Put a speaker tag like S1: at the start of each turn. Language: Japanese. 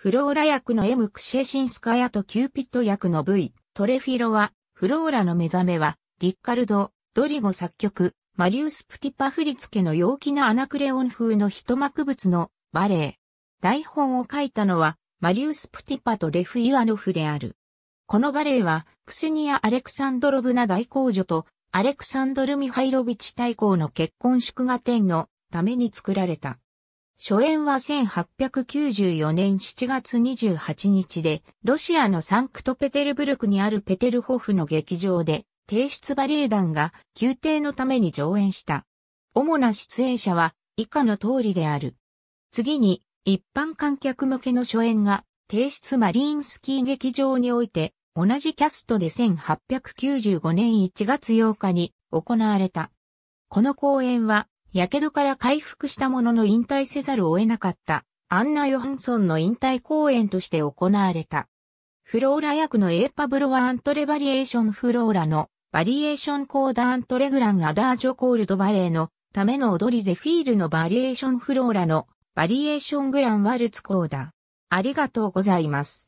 S1: フローラ役の M クシェシンスカヤとキューピット役の V トレフィロは、フローラの目覚めは、ディッカルド、ドリゴ作曲、マリウス・プティパ振付の陽気なアナクレオン風の一幕物のバレエ。台本を書いたのは、マリウス・プティパとレフ・イワノフである。このバレエは、クセニア・アレクサンドロブナ大公女と、アレクサンドル・ミハイロビチ大公の結婚祝賀展のために作られた。初演は1894年7月28日で、ロシアのサンクトペテルブルクにあるペテルホフの劇場で、提出バレエ団が宮廷のために上演した。主な出演者は以下の通りである。次に、一般観客向けの初演が、提出マリーンスキー劇場において、同じキャストで1895年1月8日に行われた。この公演は火傷から回復したものの引退せざるを得なかったアンナ・ヨハンソンの引退公演として行われた。フローラ役のエーパブロワ・アントレバリエーションフローラのバリエーションコーダ・アントレグラン・アダージョ・コールド・バレーのための踊りゼフィールのバリエーションフローラのバリエーショングランワルツコーダ。ありがとうございます。